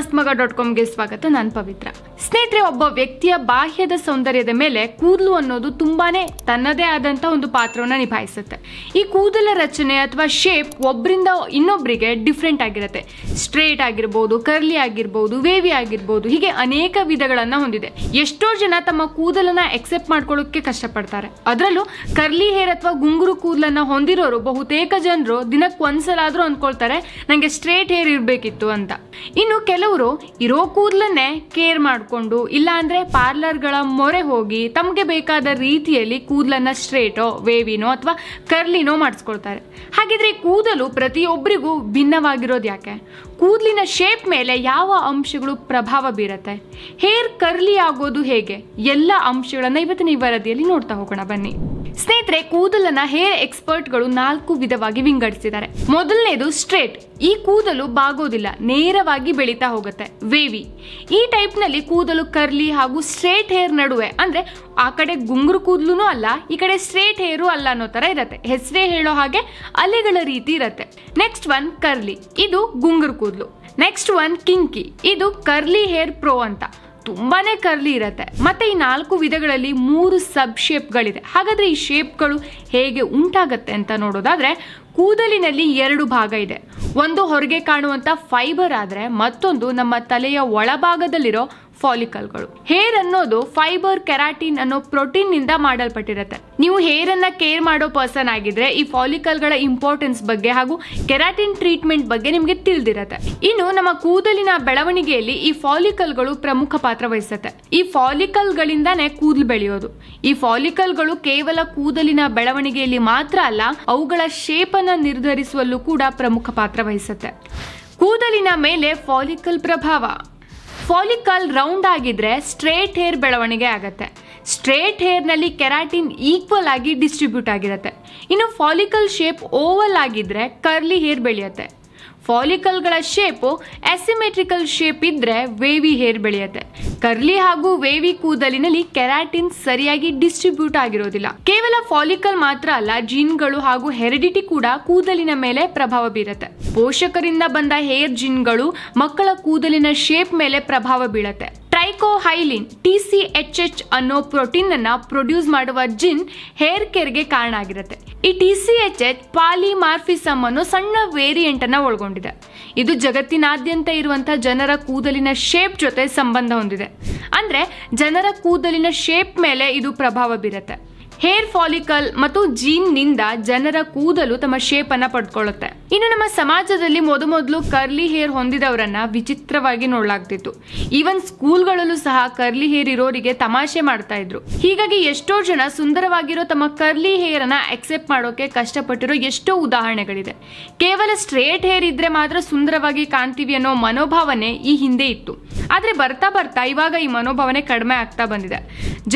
ಮಸ್ತ್ ಮಗ ಡಾಟ್ ಕಾಮ್ಗೆ ಸ್ವಾಗತ ನಾನು ಪವಿತ್ರ ಸ್ನೇಹಿತರೆ ಒಬ್ಬ ವ್ಯಕ್ತಿಯ ಬಾಹ್ಯದ ಸೌಂದರ್ಯದ ಮೇಲೆ ಕೂದಲು ಅನ್ನೋದು ತುಂಬಾನೇ ತನ್ನದೇ ಆದಂತ ಒಂದು ಪಾತ್ರವನ್ನು ನಿಭಾಯಿಸುತ್ತೆ ಈ ಕೂದಲ ರಚನೆ ಅಥವಾ ಶೇಪ್ ಒಬ್ಬರಿಂದ ಇನ್ನೊಬ್ಬರಿಗೆ ಡಿಫ್ರೆಂಟ್ ಆಗಿರುತ್ತೆ ಸ್ಟ್ರೇಟ್ ಆಗಿರ್ಬೋದು ಕರ್ಲಿ ಆಗಿರ್ಬೋದು ವೇವಿ ಆಗಿರ್ಬೋದು ಹೀಗೆ ಅನೇಕ ವಿಧಗಳನ್ನ ಹೊಂದಿದೆ ಎಷ್ಟೋ ಜನ ತಮ್ಮ ಕೂದಲನ್ನ ಎಕ್ಸೆಪ್ಟ್ ಮಾಡ್ಕೊಳ್ಳೋಕ್ಕೆ ಕಷ್ಟಪಡ್ತಾರೆ ಅದರಲ್ಲೂ ಕರ್ಲಿ ಹೇರ್ ಅಥವಾ ಗುಂಗುರು ಕೂದಲನ್ನ ಹೊಂದಿರೋರು ಬಹುತೇಕ ಜನರು ದಿನಕ್ಕೆ ಆದ್ರೂ ಅಂದ್ಕೊಳ್ತಾರೆ ನನಗೆ ಸ್ಟ್ರೇಟ್ ಹೇರ್ ಇರಬೇಕಿತ್ತು ಅಂತ ಇನ್ನು ಕೆಲವರು ಇರೋ ಕೂದಲನ್ನೇ ಕೇರ್ ಮಾಡ್ತಾರೆ ಮಾಡಿಕೊಂಡು ಇಲ್ಲಾಂದ್ರೆ ಪಾರ್ಲರ್ಗಳ ಮೊರೆ ಹೋಗಿ ತಮಗೆ ಬೇಕಾದ ರೀತಿಯಲ್ಲಿ ಕೂದಲನ್ನ ಸ್ಟ್ರೇಟೋ ವೇವಿನೋ ಅಥವಾ ಕರ್ಲಿನೋ ಮಾಡಿಸ್ಕೊಳ್ತಾರೆ ಹಾಗಿದ್ರೆ ಕೂದಲು ಪ್ರತಿಯೊಬ್ಬರಿಗೂ ಭಿನ್ನವಾಗಿರೋದು ಯಾಕೆ ಕೂದಲಿನ ಶೇಪ್ ಮೇಲೆ ಯಾವ ಅಂಶಗಳು ಪ್ರಭಾವ ಬೀರುತ್ತೆ ಹೇರ್ ಕರ್ಲಿ ಆಗೋದು ಹೇಗೆ ಎಲ್ಲ ಅಂಶಗಳನ್ನು ಇವತ್ತಿನ ಈ ವರದಿಯಲ್ಲಿ ನೋಡ್ತಾ ಹೋಗೋಣ ಬನ್ನಿ ಸ್ನೇಹಿತರೆ ಕೂದಲನ್ನ ಹೇರ್ ಎಕ್ಸ್ಪರ್ಟ್ಗಳು ನಾಲ್ಕು ವಿಧವಾಗಿ ವಿಂಗಡಿಸಿದ್ದಾರೆ ಮೊದಲನೇದು ಸ್ಟ್ರೇಟ್ ಈ ಕೂದಲು ಬಾಗೋದಿಲ್ಲ ನೇರವಾಗಿ ಬೆಳೀತಾ ಹೋಗುತ್ತೆ ವೇವಿ ಈ ಟೈಪ್ ನಲ್ಲಿ ಕೂದಲು ಕರ್ಲಿ ಹಾಗೂ ಸ್ಟ್ರೇಟ್ ಹೇರ್ ನಡುವೆ ಅಂದ್ರೆ ಆ ಕಡೆ ಗುಂಗುರು ಕೂದಲು ಅಲ್ಲ ಈ ಕಡೆ ಸ್ಟ್ರೇಟ್ ಹೇರು ಅಲ್ಲ ಅನ್ನೋ ತರ ಇರತ್ತೆ ಹೆಸರೇ ಹೇಳೋ ಹಾಗೆ ಅಲೆಗಳ ರೀತಿ ಇರತ್ತೆ ನೆಕ್ಸ್ಟ್ ಒನ್ ಕರ್ಲಿ ಇದು ಗುಂಗುರು ಕೂದಲು ನೆಕ್ಸ್ಟ್ ಒನ್ ಕಿಂಕಿ ಇದು ಕರ್ಲಿ ಹೇರ್ ಪ್ರೋ ಅಂತ ತುಂಬಾನೇ ಕರ್ಲಿ ಇರತ್ತೆ ಮತ್ತೆ ಈ ನಾಲ್ಕು ವಿಧಗಳಲ್ಲಿ ಮೂರು ಸಬ್ ಶೇಪ್ಗಳಿದೆ ಹಾಗಾದ್ರೆ ಈ ಶೇಪ್ಗಳು ಹೇಗೆ ಉಂಟಾಗತ್ತೆ ಅಂತ ನೋಡೋದಾದ್ರೆ ಕೂದಲಿನಲ್ಲಿ ಎರಡು ಭಾಗ ಇದೆ ಒಂದು ಹೊರಗೆ ಕಾಣುವಂತ ಫೈಬರ್ ಆದ್ರೆ ಮತ್ತೊಂದು ನಮ್ಮ ತಲೆಯ ಒಳಭಾಗದಲ್ಲಿರೋ ಫಾಲಿಕಲ್ಗಳು ಹೇರ್ ಅನ್ನೋದು ಫೈಬರ್ ಕೆರಾಟಿನ್ ಅನ್ನೋ ಪ್ರೋಟೀನ್ ನಿಂದ ಮಾಡಲ್ಪಟ್ಟಿರುತ್ತೆ ನೀವು ಹೇರ್ ಅನ್ನ ಕೇರ್ ಮಾಡೋ ಪರ್ಸನ್ ಆಗಿದ್ರೆ ಈ ಫಾಲಿಕಲ್ಗಳ ಇಂಪಾರ್ಟೆನ್ಸ್ ಬಗ್ಗೆ ಹಾಗೂ ಕೆರಾಟಿನ್ ಟ್ರೀಟ್ಮೆಂಟ್ ಬಗ್ಗೆ ನಿಮಗೆ ತಿಳಿದಿರತ್ತೆ ಇನ್ನು ನಮ್ಮ ಕೂದಲಿನ ಬೆಳವಣಿಗೆಯಲ್ಲಿ ಈ ಫಾಲಿಕಲ್ಗಳು ಪ್ರಮುಖ ಪಾತ್ರ ವಹಿಸುತ್ತೆ ಈ ಫಾಲಿಕಲ್ಗಳಿಂದಾನೇ ಕೂದಲು ಬೆಳೆಯೋದು ಈ ಫಾಲಿಕಲ್ಗಳು ಕೇವಲ ಕೂದಲಿನ ಬೆಳವಣಿಗೆಯಲ್ಲಿ ಮಾತ್ರ ಅಲ್ಲ ಅವುಗಳ ಶೇಪ್ ಅನ್ನ ನಿರ್ಧರಿಸುವಲ್ಲೂ ಕೂಡ ಪ್ರಮುಖ ಪಾತ್ರ ವಹಿಸುತ್ತೆ ಕೂದಲಿನ ಮೇಲೆ ಫಾಲಿಕಲ್ ಪ್ರಭಾವ ಫಾಲಿಕಲ್ ರೌಂಡ್ ಆಗಿದ್ರೆ ಸ್ಟ್ರೇಟ್ ಹೇರ್ ಬೆಳವಣಿಗೆ ಆಗುತ್ತೆ ಸ್ಟ್ರೇಟ್ ಹೇರ್ನಲ್ಲಿ ಕೆರಾಟಿನ್ ಈಕ್ವಲ್ ಆಗಿ ಡಿಸ್ಟ್ರಿಬ್ಯೂಟ್ ಆಗಿರುತ್ತೆ ಇನ್ನು ಫಾಲಿಕಲ್ ಶೇಪ್ ಓವಲ್ ಆಗಿದ್ರೆ ಕರ್ಲಿ ಹೇರ್ ಬೆಳೆಯುತ್ತೆ ಫಾಲಿಕಲ್ಗಳ ಶೇಪು ಎಸಿಮೆಟ್ರಿಕಲ್ ಶೇಪ್ ಇದ್ದರೆ ವೇವಿ ಹೇರ್ ಬೆಳೆಯುತ್ತೆ ಕರ್ಲಿ ಹಾಗೂ ವೇವಿ ಕೂದಲಿನಲ್ಲಿ ಕೆರಾಟಿನ್ ಸರಿಯಾಗಿ ಡಿಸ್ಟ್ರಿಬ್ಯೂಟ್ ಆಗಿರೋದಿಲ್ಲ ಕೇವಲ ಫಾಲಿಕಲ್ ಮಾತ್ರ ಅಲ್ಲ ಜೀನ್ಗಳು ಹಾಗೂ ಹೆರಿಡಿಟಿ ಕೂಡ ಕೂದಲಿನ ಮೇಲೆ ಪ್ರಭಾವ ಬೀರುತ್ತೆ ಪೋಷಕರಿಂದ ಬಂದ ಹೇರ್ ಜಿನ್ಗಳು ಮಕ್ಕಳ ಕೂದಲಿನ ಶೇಪ್ ಮೇಲೆ ಪ್ರಭಾವ ಬೀಳತ್ತೆ trichohyalin T C H H ಅನ್ನೋ ಪ್ರೋಟೀನ್ ಅನ್ನ ಪ್ರೊಡ್ಯೂಸ್ ಮಾಡುವ ಜಿನ್ ಹೇರ್ ಕೇರ್ಗೆ ಕಾರಣ ಆಗಿರುತ್ತೆ ಈ T C H H polymorphism ಅನ್ನೋ ಸಣ್ಣ ವೇರಿಯಂಟ್ ಅನ್ನ ಒಳಗೊಂಡಿದೆ ಇದು ಜಗತ್ತಿನಾದ್ಯಂತ ಇರುವಂತಹ ಜನರ ಕೂದಲಿನ ಶೇಪ್ ಜೊತೆ ಸಂಬಂಧ ಹೊಂದಿದೆ ಅಂದ್ರೆ ಜನರ ಕೂದಲಿನ ಶೇಪ್ ಮೇಲೆ ಇದು ಪ್ರಭಾವ ಬೀರುತ್ತೆ ಹೇರ್ ಫಾಲಿಕಲ್ ಮತ್ತು ಜೀನ್ನಿಂದ ಜನರ ಕೂದಲು ತಮ್ಮ ಶೇಪ್ ಅನ್ನ ಪಡ್ಕೊಳ್ಳುತ್ತೆ ಇನ್ನು ನಮ್ಮ ಸಮಾಜದಲ್ಲಿ ಮೊದಮೊದಲು ಕರ್ಲಿ ಹೇರ್ ಹೊಂದಿದವರನ್ನ ವಿಚಿತ್ರವಾಗಿ ನೋಡಲಾಗ್ತಿತ್ತು ಈವನ್ ಸ್ಕೂಲ್ಗಳಲ್ಲೂ ಸಹ ಕರ್ಲಿ ಹೇರ್ ಇರೋರಿಗೆ ತಮಾಷೆ ಮಾಡ್ತಾ ಇದ್ರು ಹೀಗಾಗಿ ಎಷ್ಟೋ ಜನ ಸುಂದರವಾಗಿರೋ ತಮ್ಮ ಕರ್ಲಿ ಹೇರ್ ಅನ್ನ ಅಕ್ಸೆಪ್ಟ್ ಮಾಡೋಕೆ ಕಷ್ಟಪಟ್ಟಿರೋ ಎಷ್ಟೋ ಉದಾಹರಣೆಗಳಿದೆ ಕೇವಲ ಸ್ಟ್ರೇಟ್ ಹೇರ್ ಇದ್ರೆ ಮಾತ್ರ ಸುಂದರವಾಗಿ ಕಾಣ್ತೀವಿ ಅನ್ನೋ ಮನೋಭಾವನೆ ಈ ಹಿಂದೆ ಇತ್ತು ಆದ್ರೆ ಬರ್ತಾ ಬರ್ತಾ ಇವಾಗ ಈ ಮನೋಭಾವನೆ ಕಡಿಮೆ ಆಗ್ತಾ ಬಂದಿದೆ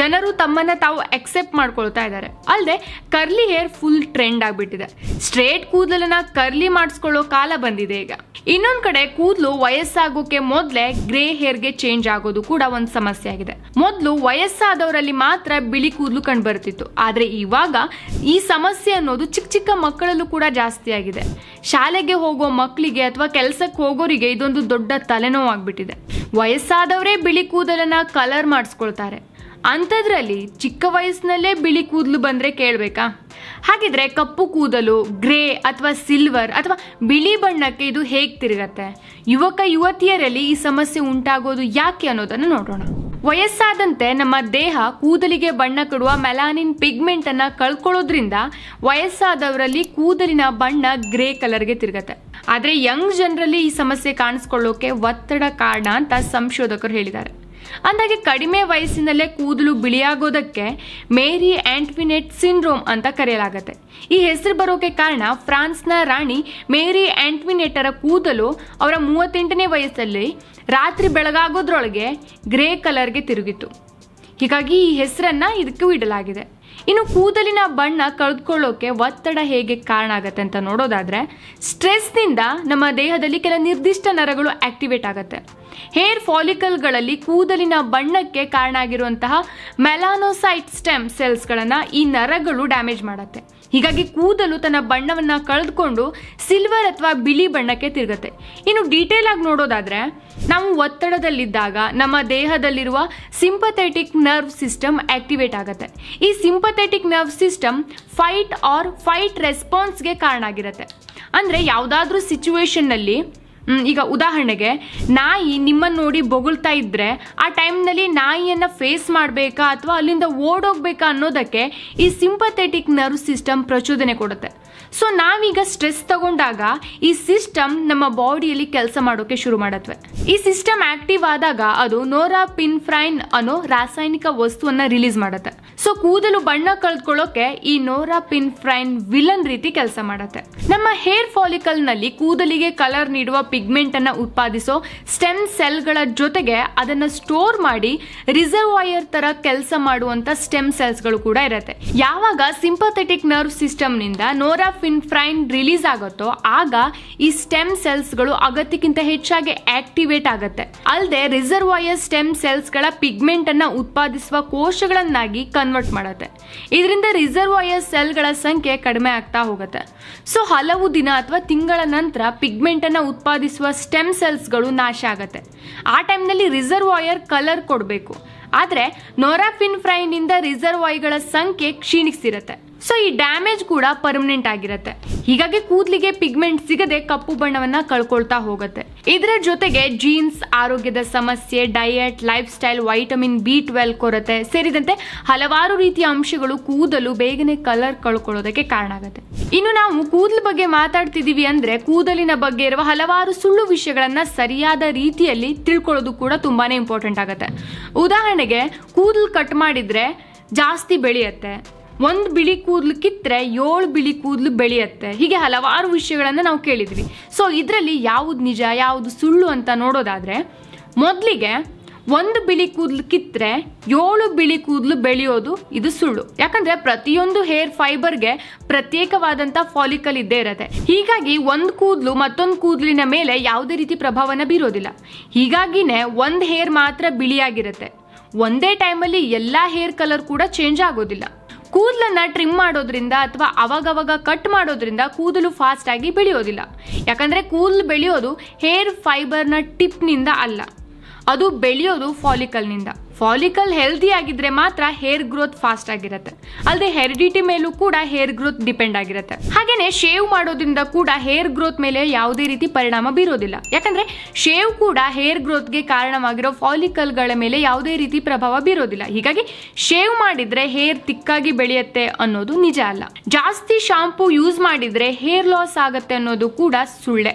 ಜನರು ತಮ್ಮನ್ನ ತಾವು ಅಕ್ಸೆಪ್ಟ್ ಮಾಡ್ಕೊಳ್ತಾ ಇದ್ದಾರೆ ಅಲ್ಲದೆ ಕರ್ಲಿ ಹೇರ್ ಫುಲ್ ಟ್ರೆಂಡ್ ಆಗ್ಬಿಟ್ಟಿದೆ ಸ್ಟ್ರೇಟ್ ಕೂದಲನ್ನ ಕರ್ಲಿ ಡೆಲ್ಲಿ ಮಾಡಿಸ್ಕೊಳ್ಳೋ ಕಾಲ ಬಂದಿದೆ ಈಗ ಇನ್ನೊಂದ್ ಕಡೆ ಕೂದಲು ವಯಸ್ಸಾಗೋಕೆ ಮೊದ್ಲೇ ಗ್ರೇ ಹೇರ್ ಗೆ ಚೇಂಜ್ ಆಗೋದು ಕೂಡ ಒಂದ್ ಸಮಸ್ಯೆ ಆಗಿದೆ ಮೊದ್ಲು ವಯಸ್ಸಾದವರಲ್ಲಿ ಮಾತ್ರ ಬಿಳಿ ಕೂದಲು ಕಂಡು ಬರ್ತಿತ್ತು ಆದ್ರೆ ಇವಾಗ ಈ ಸಮಸ್ಯೆ ಅನ್ನೋದು ಚಿಕ್ಕ ಚಿಕ್ಕ ಮಕ್ಕಳಲ್ಲೂ ಕೂಡ ಜಾಸ್ತಿ ಆಗಿದೆ ಶಾಲೆಗೆ ಹೋಗೋ ಮಕ್ಕಳಿಗೆ ಅಥವಾ ಕೆಲಸಕ್ಕೆ ಹೋಗೋರಿಗೆ ಇದೊಂದು ದೊಡ್ಡ ಆಗ್ಬಿಟ್ಟಿದೆ ವಯಸ್ಸಾದವರೇ ಬಿಳಿ ಕೂದಲನ್ನ ಕಲರ್ ಮಾಡಿಸ್ಕೊಳ್ತಾರೆ ಅಂಥದ್ರಲ್ಲಿ ಚಿಕ್ಕ ವಯಸ್ಸಿನಲ್ಲೇ ಬಿಳಿ ಕೂದಲು ಬಂದರೆ ಕೇಳಬೇಕಾ ಹಾಗಿದ್ರೆ ಕಪ್ಪು ಕೂದಲು ಗ್ರೇ ಅಥವಾ ಸಿಲ್ವರ್ ಅಥವಾ ಬಿಳಿ ಬಣ್ಣಕ್ಕೆ ಇದು ಹೇಗೆ ತಿರುಗತ್ತೆ ಯುವಕ ಯುವತಿಯರಲ್ಲಿ ಈ ಸಮಸ್ಯೆ ಉಂಟಾಗೋದು ಯಾಕೆ ಅನ್ನೋದನ್ನು ನೋಡೋಣ ವಯಸ್ಸಾದಂತೆ ನಮ್ಮ ದೇಹ ಕೂದಲಿಗೆ ಬಣ್ಣ ಕೊಡುವ ಮೆಲಾನಿನ್ ಪಿಗ್ಮೆಂಟ್ ಅನ್ನ ಕಳ್ಕೊಳ್ಳೋದ್ರಿಂದ ವಯಸ್ಸಾದವರಲ್ಲಿ ಕೂದಲಿನ ಬಣ್ಣ ಗ್ರೇ ಕಲರ್ಗೆ ತಿರುಗತ್ತೆ ಆದರೆ ಯಂಗ್ ಜನರಲ್ಲಿ ಈ ಸಮಸ್ಯೆ ಕಾಣಿಸ್ಕೊಳ್ಳೋಕೆ ಒತ್ತಡ ಕಾರಣ ಅಂತ ಸಂಶೋಧಕರು ಹೇಳಿದ್ದಾರೆ ಅಂದಾಗೆ ಕಡಿಮೆ ವಯಸ್ಸಿನಲ್ಲೇ ಕೂದಲು ಬಿಳಿಯಾಗೋದಕ್ಕೆ ಮೇರಿ ಆಂಟ್ವಿನೆಟ್ ಸಿಂಡ್ರೋಮ್ ಅಂತ ಕರೆಯಲಾಗುತ್ತೆ ಈ ಹೆಸರು ಬರೋಕೆ ಕಾರಣ ಫ್ರಾನ್ಸ್ನ ರಾಣಿ ಮೇರಿ ಆಂಟ್ವಿನೆಟರ ಕೂದಲು ಅವರ ಮೂವತ್ತೆಂಟನೇ ವಯಸ್ಸಲ್ಲಿ ರಾತ್ರಿ ಬೆಳಗಾಗೋದ್ರೊಳಗೆ ಗ್ರೇ ಕಲರ್ಗೆ ತಿರುಗಿತು ಹೀಗಾಗಿ ಈ ಹೆಸರನ್ನು ಇದಕ್ಕೂ ಇಡಲಾಗಿದೆ ಇನ್ನು ಕೂದಲಿನ ಬಣ್ಣ ಕಳೆದುಕೊಳ್ಳೋಕೆ ಒತ್ತಡ ಹೇಗೆ ಕಾರಣ ಆಗತ್ತೆ ಅಂತ ನೋಡೋದಾದರೆ ಸ್ಟ್ರೆಸ್ನಿಂದ ನಮ್ಮ ದೇಹದಲ್ಲಿ ಕೆಲ ನಿರ್ದಿಷ್ಟ ನರಗಳು ಆಕ್ಟಿವೇಟ್ ಆಗುತ್ತೆ ಹೇರ್ ಫಾಲಿಕಲ್ಗಳಲ್ಲಿ ಕೂದಲಿನ ಬಣ್ಣಕ್ಕೆ ಕಾರಣ ಆಗಿರುವಂತಹ ಮೆಲಾನೋಸೈಟ್ ಸ್ಟೆಮ್ ಸೆಲ್ಸ್ಗಳನ್ನು ಈ ನರಗಳು ಡ್ಯಾಮೇಜ್ ಮಾಡುತ್ತೆ ಹೀಗಾಗಿ ಕೂದಲು ತನ್ನ ಬಣ್ಣವನ್ನು ಕಳೆದುಕೊಂಡು ಸಿಲ್ವರ್ ಅಥವಾ ಬಿಳಿ ಬಣ್ಣಕ್ಕೆ ತಿರುಗತ್ತೆ ಇನ್ನು ಡೀಟೇಲ್ ಆಗಿ ನೋಡೋದಾದರೆ ನಾವು ಒತ್ತಡದಲ್ಲಿದ್ದಾಗ ನಮ್ಮ ದೇಹದಲ್ಲಿರುವ ಸಿಂಪಥೆಟಿಕ್ ನರ್ವ್ ಸಿಸ್ಟಮ್ ಆಕ್ಟಿವೇಟ್ ಆಗುತ್ತೆ ಈ sympathetic nerve system fight or fight ರೆಸ್ಪಾನ್ಸ್ಗೆ ಕಾರಣ ಆಗಿರುತ್ತೆ ಅಂದರೆ ಯಾವುದಾದ್ರೂ ನಲ್ಲಿ ಈಗ ಉದಾಹರಣೆಗೆ ನಾಯಿ ನಿಮ್ಮನ್ನು ನೋಡಿ ಬೊಗಳ್ತಾ ಇದ್ದರೆ ಆ ಟೈಮ್ನಲ್ಲಿ ನಾಯಿಯನ್ನು ಫೇಸ್ ಮಾಡಬೇಕಾ ಅಥವಾ ಅಲ್ಲಿಂದ ಓಡೋಗ್ಬೇಕಾ ಅನ್ನೋದಕ್ಕೆ ಈ ಸಿಂಪಥೆಟಿಕ್ ನರ್ವ್ ಸಿಸ್ಟಮ್ ಪ್ರಚೋದನೆ ಕೊಡುತ್ತೆ ಸೊ ನಾವೀಗ ಸ್ಟ್ರೆಸ್ ತಗೊಂಡಾಗ ಈ ಸಿಸ್ಟಮ್ ನಮ್ಮ ಬಾಡಿಯಲ್ಲಿ ಕೆಲಸ ಮಾಡೋಕೆ ಶುರು ಮಾಡತ್ವೆ ಈ ಸಿಸ್ಟಮ್ ಆಕ್ಟಿವ್ ಆದಾಗ ಅದು ನೋರಾ ಪಿನ್ಫ್ರೈನ್ ಅನ್ನೋ ರಾಸಾಯನಿಕ ವಸ್ತುವನ್ನು ರಿಲೀಸ್ ಮಾಡುತ್ತೆ ಸೊ ಕೂದಲು ಬಣ್ಣ ಕಳೆದ್ಕೊಳ್ಳೋಕೆ ಈ ನೋರಾ ಪಿನ್ ಫ್ರೈನ್ ವಿಲನ್ ರೀತಿ ಕೆಲಸ ಮಾಡುತ್ತೆ ನಮ್ಮ ಹೇರ್ ಫಾಲಿಕಲ್ ನಲ್ಲಿ ಕೂದಲಿಗೆ ಕಲರ್ ನೀಡುವ ಪಿಗ್ಮೆಂಟ್ ಅನ್ನ ಉತ್ಪಾದಿಸೋ ಸ್ಟೆಮ್ ಸೆಲ್ ಗಳ ಜೊತೆಗೆ ಅದನ್ನ ಸ್ಟೋರ್ ಮಾಡಿ ರಿಸರ್ವಾಯರ್ ತರ ಕೆಲಸ ಮಾಡುವಂತ ಸ್ಟೆಮ್ ಸೆಲ್ಸ್ ಗಳು ಕೂಡ ಇರುತ್ತೆ ಯಾವಾಗ ಸಿಂಪಥೆಟಿಕ್ ನರ್ವ್ ಸಿಸ್ಟಮ್ ನಿಂದ ನೋರಾ ಫಿನ್ ಫ್ರೈನ್ ರಿಲೀಸ್ ಆಗುತ್ತೋ ಆಗ ಈ ಸ್ಟೆಮ್ ಸೆಲ್ಸ್ ಗಳು ಅಗತ್ಯಕ್ಕಿಂತ ಹೆಚ್ಚಾಗಿ ಆಕ್ಟಿವೇಟ್ ಆಗುತ್ತೆ ಅಲ್ಲದೆ ರಿಸರ್ವಾಯರ್ ಸ್ಟೆಮ್ ಸೆಲ್ಸ್ ಗಳ ಪಿಗ್ಮೆಂಟ್ ಅನ್ನ ಉತ್ಪಾದಿಸುವ ಕೋಶಗಳನ್ನಾಗಿ ಕನ್ ಕನ್ವರ್ಟ್ ಮಾಡುತ್ತೆ ಇದರಿಂದ ರಿಸರ್ವಾಯರ್ ಸೆಲ್ಗಳ ಸಂಖ್ಯೆ ಕಡಿಮೆ ಆಗ್ತಾ ಹೋಗುತ್ತೆ ಸೊ ಹಲವು ದಿನ ಅಥವಾ ತಿಂಗಳ ನಂತರ ಪಿಗ್ಮೆಂಟನ್ನು ಉತ್ಪಾದಿಸುವ ಸ್ಟೆಮ್ ಸೆಲ್ಸ್ಗಳು ನಾಶ ಆಗುತ್ತೆ ಆ ಟೈಮ್ನಲ್ಲಿ ರಿಸರ್ವಾಯರ್ ಕಲರ್ ಕೊಡಬೇಕು ಆದರೆ ನೋರಾಫಿನ್ ಫ್ರೈನಿಂದ ರಿಸರ್ವಾಯ್ಗಳ ಸಂಖ್ಯೆ ಕ್ಷೀಣಿಸಿರುತ್ತೆ ಸೊ ಈ ಡ್ಯಾಮೇಜ್ ಕೂಡ ಪರ್ಮನೆಂಟ್ ಆಗಿರುತ್ತೆ ಹೀಗಾಗಿ ಕೂದಲಿಗೆ ಪಿಗ್ಮೆಂಟ್ ಸಿಗದೆ ಕಪ್ಪು ಬಣ್ಣವನ್ನ ಕಳ್ಕೊಳ್ತಾ ಹೋಗುತ್ತೆ ಇದರ ಜೊತೆಗೆ ಜೀನ್ಸ್ ಆರೋಗ್ಯದ ಸಮಸ್ಯೆ diet lifestyle vitamin B twelve ಕೊರತೆ ಸೇರಿದಂತೆ ಹಲವಾರು ರೀತಿಯ ಅಂಶಗಳು ಕೂದಲು ಬೇಗನೆ ಕಲರ್ ಕಳ್ಕೊಳ್ಳೋದಕ್ಕೆ ಕಾರಣ ಆಗುತ್ತೆ ಇನ್ನು ನಾವು ಕೂದಲು ಬಗ್ಗೆ ಮಾತಾಡ್ತಿದೀವಿ ಅಂದ್ರೆ ಕೂದಲಿನ ಬಗ್ಗೆ ಇರುವ ಹಲವಾರು ಸುಳ್ಳು ವಿಷಯಗಳನ್ನ ಸರಿಯಾದ ರೀತಿಯಲ್ಲಿ ತಿಳ್ಕೊಳ್ಳೋದು ಕೂಡ ತುಂಬಾನೇ ಇಂಪಾರ್ಟೆಂಟ್ ಆಗುತ್ತೆ ಉದಾಹರಣೆಗೆ ಕೂದಲು ಕಟ್ ಮಾಡಿದ್ರೆ ಜಾಸ್ತಿ ಬೆಳೆಯುತ್ತೆ ಒಂದು ಬಿಳಿ ಕೂದಲು ಕಿತ್ತರೆ ಏಳು ಬಿಳಿ ಕೂದಲು ಬೆಳೆಯುತ್ತೆ ಹೀಗೆ ಹಲವಾರು ವಿಷಯಗಳನ್ನು ನಾವು ಕೇಳಿದ್ವಿ ಸೊ ಇದರಲ್ಲಿ ಯಾವುದು ನಿಜ ಯಾವುದು ಸುಳ್ಳು ಅಂತ ನೋಡೋದಾದರೆ ಮೊದಲಿಗೆ ಒಂದು ಬಿಳಿ ಕೂದಲು ಕಿತ್ತರೆ ಏಳು ಬಿಳಿ ಕೂದಲು ಬೆಳೆಯೋದು ಇದು ಸುಳ್ಳು ಯಾಕಂದ್ರೆ ಪ್ರತಿಯೊಂದು ಹೇರ್ ಫೈಬರ್ಗೆ ಪ್ರತ್ಯೇಕವಾದಂಥ ಫಾಲಿಕಲ್ ಇದ್ದೇ ಇರುತ್ತೆ ಹೀಗಾಗಿ ಒಂದು ಕೂದಲು ಮತ್ತೊಂದು ಕೂದಲಿನ ಮೇಲೆ ಯಾವುದೇ ರೀತಿ ಪ್ರಭಾವನ ಬೀರೋದಿಲ್ಲ ಹೀಗಾಗಿನೇ ಒಂದು ಹೇರ್ ಮಾತ್ರ ಬಿಳಿಯಾಗಿರುತ್ತೆ ಒಂದೇ ಟೈಮಲ್ಲಿ ಎಲ್ಲ ಹೇರ್ ಕಲರ್ ಕೂಡ ಚೇಂಜ್ ಆಗೋದಿಲ್ಲ ಕೂದಲನ್ನ ಟ್ರಿಮ್ ಮಾಡೋದ್ರಿಂದ ಅಥವಾ ಅವಾಗವಾಗ ಕಟ್ ಮಾಡೋದ್ರಿಂದ ಕೂದಲು ಫಾಸ್ಟ್ ಆಗಿ ಬೆಳೆಯೋದಿಲ್ಲ ಯಾಕಂದರೆ ಕೂದಲು ಬೆಳೆಯೋದು ಹೇರ್ ಫೈಬರ್ನ ಟಿಪ್ನಿಂದ ಅಲ್ಲ ಅದು ಬೆಳೆಯೋದು ಫಾಲಿಕಲ್ನಿಂದ ಫಾಲಿಕಲ್ ಹೆಲ್ದಿ ಆಗಿದ್ರೆ ಮಾತ್ರ ಹೇರ್ ಗ್ರೋತ್ ಫಾಸ್ಟ್ ಆಗಿರುತ್ತೆ ಅಲ್ಲದೆ ಹೆರಿಡಿಟಿ ಮೇಲೂ ಕೂಡ ಹೇರ್ ಗ್ರೋತ್ ಡಿಪೆಂಡ್ ಆಗಿರುತ್ತೆ ಹಾಗೇನೆ ಶೇವ್ ಮಾಡೋದ್ರಿಂದ ಕೂಡ ಹೇರ್ ಗ್ರೋತ್ ಮೇಲೆ ಯಾವುದೇ ರೀತಿ ಪರಿಣಾಮ ಬೀರೋದಿಲ್ಲ ಯಾಕಂದ್ರೆ ಶೇವ್ ಕೂಡ ಹೇರ್ ಗ್ರೋತ್ಗೆ ಕಾರಣವಾಗಿರೋ ಫಾಲಿಕಲ್ಗಳ ಮೇಲೆ ಯಾವುದೇ ರೀತಿ ಪ್ರಭಾವ ಬೀರೋದಿಲ್ಲ ಹೀಗಾಗಿ ಶೇವ್ ಮಾಡಿದ್ರೆ ಹೇರ್ ತಿಕ್ಕಾಗಿ ಬೆಳೆಯುತ್ತೆ ಅನ್ನೋದು ನಿಜ ಅಲ್ಲ ಜಾಸ್ತಿ ಶಾಂಪೂ ಯೂಸ್ ಮಾಡಿದ್ರೆ ಹೇರ್ ಲಾಸ್ ಆಗುತ್ತೆ ಅನ್ನೋದು ಕೂಡ ಸುಳ್ಳೆ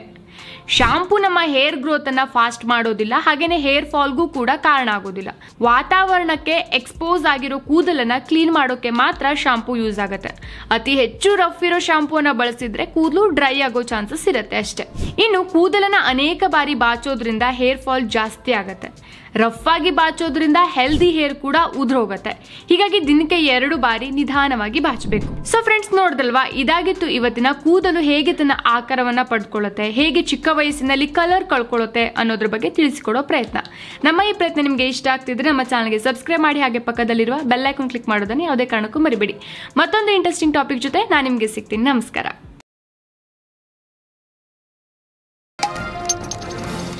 ಶಾಂಪು ನಮ್ಮ ಹೇರ್ ಗ್ರೋತ್ ಅನ್ನ ಫಾಸ್ಟ್ ಮಾಡೋದಿಲ್ಲ ಹಾಗೇನೆ ಹೇರ್ ಫಾಲ್ಗೂ ಕೂಡ ಕಾರಣ ಆಗೋದಿಲ್ಲ ವಾತಾವರಣಕ್ಕೆ ಎಕ್ಸ್ಪೋಸ್ ಆಗಿರೋ ಕೂದಲನ್ನ ಕ್ಲೀನ್ ಮಾಡೋಕೆ ಮಾತ್ರ ಶಾಂಪು ಯೂಸ್ ಆಗುತ್ತೆ ಅತಿ ಹೆಚ್ಚು ರಫ್ ಇರೋ ಅನ್ನ ಬಳಸಿದ್ರೆ ಕೂದಲು ಡ್ರೈ ಆಗೋ ಚಾನ್ಸಸ್ ಇರುತ್ತೆ ಅಷ್ಟೇ ಇನ್ನು ಕೂದಲನ್ನ ಅನೇಕ ಬಾರಿ ಬಾಚೋದ್ರಿಂದ ಹೇರ್ ಫಾಲ್ ಜಾಸ್ತಿ ಆಗುತ್ತೆ ರಫ್ ಆಗಿ ಬಾಚೋದ್ರಿಂದ ಹೆಲ್ದಿ ಹೇರ್ ಕೂಡ ಹೋಗುತ್ತೆ ಹೀಗಾಗಿ ದಿನಕ್ಕೆ ಎರಡು ಬಾರಿ ನಿಧಾನವಾಗಿ ಬಾಚಬೇಕು ಸೊ ಫ್ರೆಂಡ್ಸ್ ನೋಡ್ದಲ್ವಾ ಇದಾಗಿತ್ತು ಇವತ್ತಿನ ಕೂದಲು ಹೇಗೆ ತನ್ನ ಆಕಾರವನ್ನ ಪಡ್ಕೊಳ್ಳುತ್ತೆ ಹೇಗೆ ಚಿಕ್ಕ ವಯಸ್ಸಿನಲ್ಲಿ ಕಲರ್ ಕಳ್ಕೊಳ್ಳುತ್ತೆ ಅನ್ನೋದ್ರ ಬಗ್ಗೆ ತಿಳಿಸಿಕೊಡೋ ಪ್ರಯತ್ನ ನಮ್ಮ ಈ ಪ್ರಯತ್ನ ನಿಮಗೆ ಇಷ್ಟ ಆಗ್ತಿದ್ರೆ ನಮ್ಮ ಚಾನಲ್ಗೆ ಸಬ್ಸ್ಕ್ರೈಬ್ ಮಾಡಿ ಹಾಗೆ ಪಕ್ಕದಲ್ಲಿರುವ ಬೆಲ್ಲೈಕನ್ ಕ್ಲಿಕ್ ಮಾಡೋದನ್ನ ಯಾವುದೇ ಕಾರಣಕ್ಕೂ ಮರಿಬೇಡಿ ಮತ್ತೊಂದು ಇಂಟ್ರೆಸ್ಟಿಂಗ್ ಟಾಪಿಕ್ ಜೊತೆ ನಾನು ನಿಮಗೆ ಸಿಗ್ತೀನಿ ನಮಸ್ಕಾರ